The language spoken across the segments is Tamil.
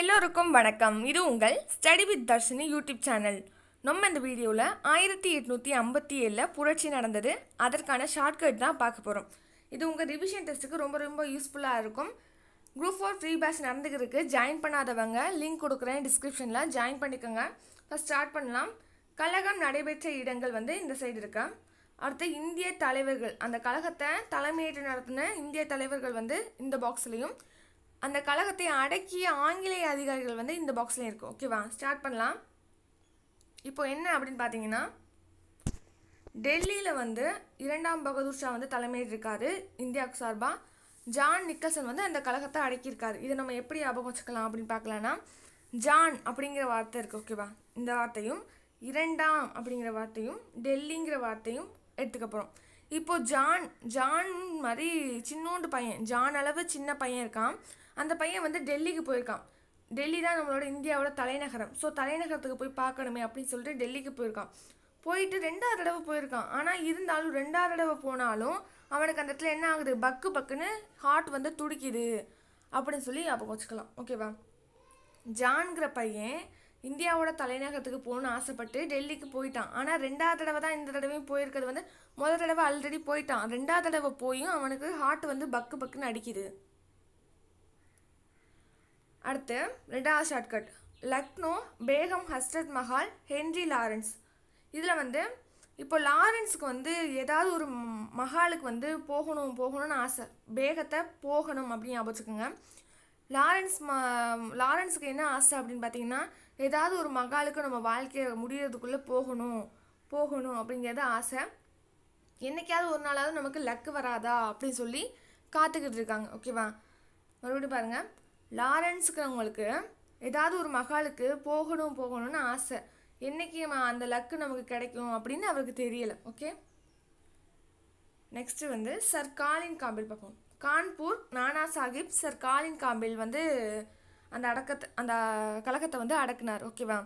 எல்லோருக்கும் வணக்கம் இது உங்கள் study with Darshini YouTube channel நம்ம இந்த வீடியோவில் ஆயிரத்தி எட்நூற்றி ஐம்பத்தி ஏழில் புரட்சி நடந்தது அதற்கான ஷார்ட்கட் தான் பார்க்க போகிறோம் இது உங்கள் ரிவிஷன் டெஸ்ட்டுக்கு ரொம்ப ரொம்ப யூஸ்ஃபுல்லாக இருக்கும் குரூப் ஃபோர் ஃப்ரீ பேஸ் நடந்துக்கிறதுக்கு ஜாயின் பண்ணாதவங்க லிங்க் கொடுக்குறேன் டிஸ்கிரிப்ஷனில் ஜாயின் பண்ணிக்கோங்க ஃபஸ்ட் ஸ்டார்ட் பண்ணலாம் கழகம் நடைபெற்ற இடங்கள் வந்து இந்த சைடு இருக்கா அடுத்து இந்திய தலைவர்கள் அந்த கழகத்தை தலைமையேற்று நடத்தின இந்திய தலைவர்கள் வந்து இந்த பாக்ஸ்லேயும் அந்த கழகத்தை அடக்கிய ஆங்கிலேய அதிகாரிகள் வந்து இந்த பாக்ஸில் இருக்கும் ஓகேவா ஸ்டார்ட் பண்ணலாம் இப்போ என்ன அப்படின்னு பார்த்தீங்கன்னா டெல்லியில் வந்து இரண்டாம் பகதூர் ஷா வந்து தலைமையில் இருக்காரு இந்தியாவுக்கு சார்பாக ஜான் நிக்கல்சன் வந்து அந்த கழகத்தை அடக்கியிருக்காரு இதை நம்ம எப்படி ஞாபகம் வச்சுக்கலாம் அப்படின்னு பார்க்கலான்னா ஜான் அப்படிங்கிற வார்த்தை இருக்குது ஓகேவா இந்த வார்த்தையும் இரண்டாம் அப்படிங்கிற வார்த்தையும் டெல்லிங்கிற வார்த்தையும் எடுத்துக்க போகிறோம் இப்போது ஜான் ஜான் மாதிரி சின்னோண்டு பையன் ஜான் அளவு சின்ன பையன் இருக்கான் அந்த பையன் வந்து டெல்லிக்கு போயிருக்கான் டெல்லி தான் நம்மளோட இந்தியாவோட தலைநகரம் ஸோ தலைநகரத்துக்கு போய் பார்க்கணுமே அப்படின்னு சொல்லிட்டு டெல்லிக்கு போயிருக்கான் போயிட்டு ரெண்டாவது தடவை போயிருக்கான் ஆனால் இருந்தாலும் ரெண்டாவது தடவை போனாலும் அவனுக்கு அந்த இடத்துல என்ன ஆகுது பக்கு பக்குன்னு ஹார்ட் வந்து துடிக்குது அப்படின்னு சொல்லி அப்போ வச்சுக்கலாம் ஓகேவா ஜான்கிற பையன் இந்தியாவோட தலைநகரத்துக்கு போகணும்னு ஆசைப்பட்டு டெல்லிக்கு போயிட்டான் ஆனால் ரெண்டாவது தடவை தான் இந்த தடவையும் போயிருக்கிறது வந்து முதல் தடவை ஆல்ரெடி போயிட்டான் ரெண்டாவது தடவை போயும் அவனுக்கு ஹார்ட் வந்து பக்கு பக்குன்னு அடிக்குது அடுத்து ரெண்டாவது shortcut Lucknow Begum Hazrat Mahal Henry Lawrence இதில் வந்து இப்போ லாரன்ஸுக்கு வந்து ஏதாவது ஒரு மஹாலுக்கு வந்து போகணும் போகணும்னு ஆசை பேகத்தை போகணும் அப்படின்னு ஞாபகம் வச்சுக்கோங்க லாரன்ஸ் ம லாரன்ஸுக்கு என்ன ஆசை அப்படின்னு பார்த்தீங்கன்னா ஏதாவது ஒரு மகாலுக்கு நம்ம வாழ்க்கையை முடிகிறதுக்குள்ளே போகணும் போகணும் அப்படிங்கிறது ஆசை என்றைக்காவது ஒரு நாளாவது நமக்கு லக்கு வராதா அப்படின்னு சொல்லி காத்துக்கிட்டு இருக்காங்க ஓகேவா மறுபடியும் பாருங்கள் லாரன்ஸுக்குறவங்களுக்கு ஏதாவது ஒரு மகாலுக்கு போகணும் போகணும்னு ஆசை என்றைக்கு அந்த லக்கு நமக்கு கிடைக்கும் அப்படின்னு அவருக்கு தெரியலை ஓகே நெக்ஸ்ட்டு வந்து சர் காலின் காம்பில் பார்ப்போம் கான்பூர் நானா சாஹிப் சர் காலின் காம்பில் வந்து அந்த அடக்கத்தை அந்த கழகத்தை வந்து அடக்குனார் ஓகேவா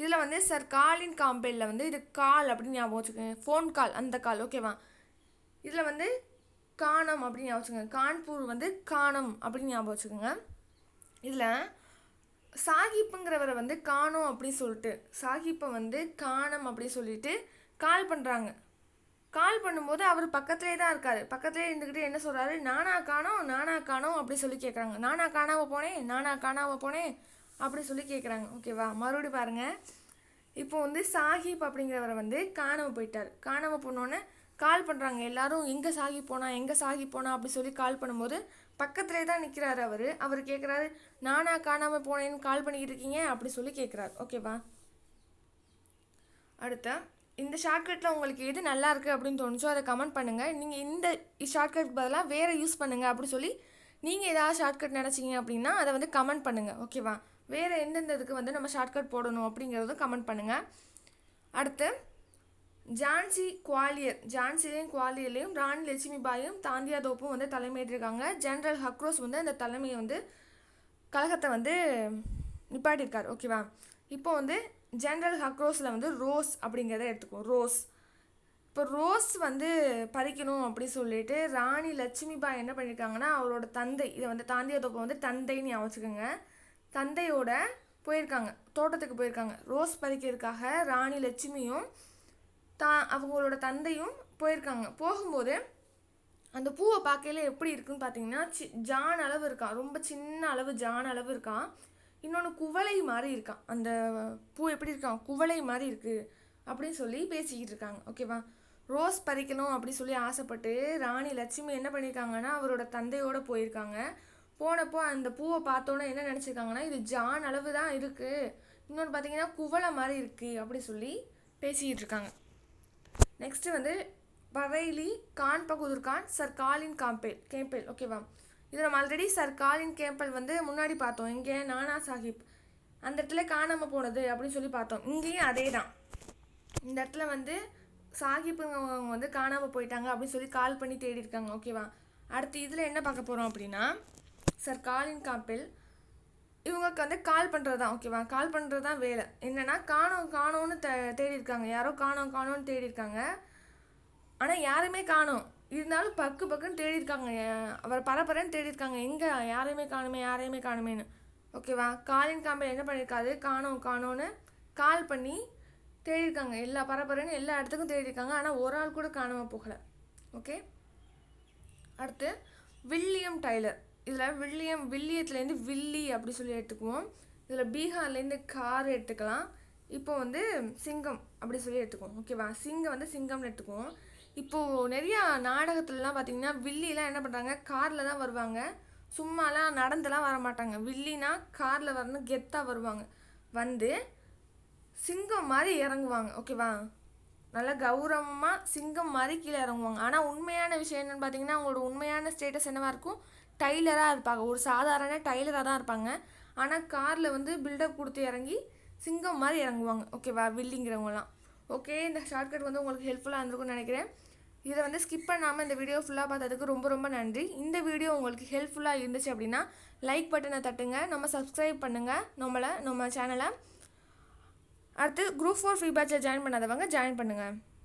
இதில் வந்து சர் காலின் காம்பெயிலில் வந்து இது கால் அப்படின்னு ஞாபகம் வச்சுக்கோங்க ஃபோன் கால் அந்த கால் ஓகேவா இதில் வந்து காணம் அப்படின்னு ஞாபகம் வச்சுக்கோங்க கான்பூர் வந்து காணம் அப்படின்னு ஞாபகம் வச்சுக்கோங்க இதில் சாகிப்புங்கிறவரை வந்து காணோம் அப்படின்னு சொல்லிட்டு சாகிப்பை வந்து காணம் அப்படின்னு சொல்லிட்டு கால் பண்ணுறாங்க கால் பண்ணும்போது அவர் பக்கத்துலேயே தான் இருக்கார் பக்கத்துலேயே இருந்துக்கிட்டு என்ன சொல்கிறாரு நானா காணோம் நானா காணோம் அப்படி சொல்லி கேட்குறாங்க நானா காணாமல் போனேன் நானா காணாமல் போனேன் அப்படி சொல்லி கேட்குறாங்க ஓகேவா மறுபடியும் பாருங்கள் இப்போ வந்து சாஹிப் அப்படிங்கிறவரை வந்து காணாமல் போயிட்டார் காணாமல் போனோடனே கால் பண்ணுறாங்க எல்லாரும் எங்கே சாகி போனா எங்கே சாகி போனா அப்படி சொல்லி கால் பண்ணும்போது பக்கத்துலேயே தான் நிற்கிறாரு அவர் அவர் கேட்குறாரு நானா காணாமல் போனேன்னு கால் பண்ணிக்கிட்டு இருக்கீங்க அப்படி சொல்லி கேட்குறாரு ஓகேவா அடுத்த இந்த ஷார்ட்கட்டில் உங்களுக்கு எது நல்லா இருக்குது அப்படின்னு தோணுச்சோ அதை கமெண்ட் பண்ணுங்கள் நீங்கள் இந்த ஷார்ட்கட் பதிலாக வேறு யூஸ் பண்ணுங்கள் அப்படி சொல்லி நீங்கள் ஏதாவது ஷார்ட்கட் நினச்சிங்க அப்படின்னா அதை வந்து கமெண்ட் பண்ணுங்கள் ஓகேவா வேறு எந்தெந்த இதுக்கு வந்து நம்ம ஷார்ட்கட் போடணும் அப்படிங்கிறதும் கமெண்ட் பண்ணுங்கள் அடுத்து ஜான்சி குவாலியர் ஜான்சிலையும் குவாலியர்லேயும் ராணி லட்சுமிபாயும் தாந்தியா தோப்பும் வந்து தலைமையேற்றிருக்காங்க ஜென்ரல் ஹக்ரோஸ் வந்து அந்த தலைமையை வந்து கழகத்தை வந்து நிப்பாட்டியிருக்கார் ஓகேவா இப்போ வந்து ஜென்ரல் ஹக்ரோஸில் வந்து ரோஸ் அப்படிங்கிறத எடுத்துக்குவோம் ரோஸ் இப்போ ரோஸ் வந்து பறிக்கணும் அப்படின்னு சொல்லிட்டு ராணி லட்சுமிபாய் என்ன பண்ணியிருக்காங்கன்னா அவரோட தந்தை இதை வந்து தாந்திய தோப்பை வந்து தந்தைன்னு ஞாபகம் தந்தையோட போயிருக்காங்க தோட்டத்துக்கு போயிருக்காங்க ரோஸ் பறிக்கிறதுக்காக ராணி லட்சுமியும் தா அவங்களோட தந்தையும் போயிருக்காங்க போகும்போது அந்த பூவை பார்க்கையில எப்படி இருக்குன்னு பார்த்தீங்கன்னா சி ஜான் அளவு இருக்கான் ரொம்ப சின்ன அளவு ஜான் அளவு இருக்கான் இன்னொன்று குவளை மாதிரி இருக்கான் அந்த பூ எப்படி இருக்கான் குவளை மாதிரி இருக்குது அப்படின்னு சொல்லி பேசிக்கிட்டு இருக்காங்க ஓகேவா ரோஸ் பறிக்கணும் அப்படின்னு சொல்லி ஆசைப்பட்டு ராணி லட்சுமி என்ன பண்ணியிருக்காங்கன்னா அவரோட தந்தையோடு போயிருக்காங்க போனப்போ அந்த பூவை பார்த்தோன்னே என்ன நினச்சிருக்காங்கன்னா இது ஜான் அளவு தான் இருக்குது இன்னொன்று பார்த்தீங்கன்னா குவளை மாதிரி இருக்குது அப்படின்னு சொல்லி பேசிக்கிட்டு இருக்காங்க நெக்ஸ்ட்டு வந்து Bareilly Khan Khan sir Colin Campbell Campbell ஓகேவா இது நம்ம ஆல்ரெடி சார் காலின் கேம்பல் வந்து முன்னாடி பார்த்தோம் இங்கே நானா சாஹிப் அந்த இடத்துல காணாமல் போனது அப்படின்னு சொல்லி பார்த்தோம் இங்கேயும் அதே தான் இந்த இடத்துல வந்து சாஹிப்புங்கவங்க வந்து காணாமல் போயிட்டாங்க அப்படின்னு சொல்லி கால் பண்ணி தேடி இருக்காங்க ஓகேவா அடுத்து இதில் என்ன பார்க்க போகிறோம் அப்படின்னா சார் காலின் காப்பில் இவங்களுக்கு வந்து கால் பண்ணுறது தான் ஓகேவா கால் பண்ணுறது தான் வேலை என்னென்னா காணோம் காணோன்னு தே தேடி இருக்காங்க யாரோ காணோம் காணோன்னு தேடி இருக்காங்க ஆனால் யாருமே காணோம் இருந்தாலும் பக்கு பக்குன்னு தேடியிருக்காங்க அவரை அவர் பரபரன்னு தேடி எங்கே யாரையுமே காணுமே யாரையுமே காணுமேன்னு ஓகேவா காலின் காம்பை என்ன பண்ணியிருக்காரு காணோம் காணோன்னு கால் பண்ணி தேடிருக்காங்க எல்லா பரப்புறேன்னு எல்லா இடத்துக்கும் தேடிருக்காங்க ஆனால் ஒரு ஆள் கூட காணாமல் போகலை ஓகே அடுத்து வில்லியம் டைலர் இதில் வில்லியம் வில்லியத்துலேருந்து வில்லி அப்படி சொல்லி எடுத்துக்குவோம் இதில் பீகார்லேருந்து கார் எடுத்துக்கலாம் இப்போ வந்து சிங்கம் அப்படி சொல்லி எடுத்துக்குவோம் ஓகேவா சிங்கம் வந்து சிங்கம்னு எடுத்துக்குவோம் இப்போது நிறையா நாடகத்துலலாம் பார்த்திங்கன்னா வில்லிலாம் என்ன பண்ணுறாங்க காரில் தான் வருவாங்க சும்மாலாம் நடந்துலாம் வர மாட்டாங்க வில்லினா காரில் வரணும் கெத்தாக வருவாங்க வந்து சிங்கம் மாதிரி இறங்குவாங்க ஓகேவா நல்லா கௌரவமாக சிங்கம் மாதிரி கீழே இறங்குவாங்க ஆனால் உண்மையான விஷயம் என்னென்னு பார்த்தீங்கன்னா அவங்களோட உண்மையான ஸ்டேட்டஸ் என்னவாக இருக்கும் டைலராக இருப்பாங்க ஒரு சாதாரண டைலராக தான் இருப்பாங்க ஆனால் காரில் வந்து பில்டப் கொடுத்து இறங்கி சிங்கம் மாதிரி இறங்குவாங்க ஓகேவா வில்லிங்கிறவங்கலாம் ஓகே இந்த ஷார்ட்கட் வந்து உங்களுக்கு ஹெல்ப்ஃபுல்லாக இருந்திருக்கும்னு நினைக்கிறேன் இதை வந்து ஸ்கிப் பண்ணாமல் இந்த வீடியோ ஃபுல்லாக பார்த்ததுக்கு ரொம்ப ரொம்ப நன்றி இந்த வீடியோ உங்களுக்கு ஹெல்ப்ஃபுல்லாக இருந்துச்சு அப்படின்னா லைக் பட்டனை தட்டுங்க நம்ம சப்ஸ்கிரைப் பண்ணுங்கள் நம்மளை நம்ம சேனலை அடுத்து குரூப் ஃபோர் ஃபீட்பேக்கில் ஜாயின் பண்ணாதவங்க ஜாயின் பண்ணுங்கள்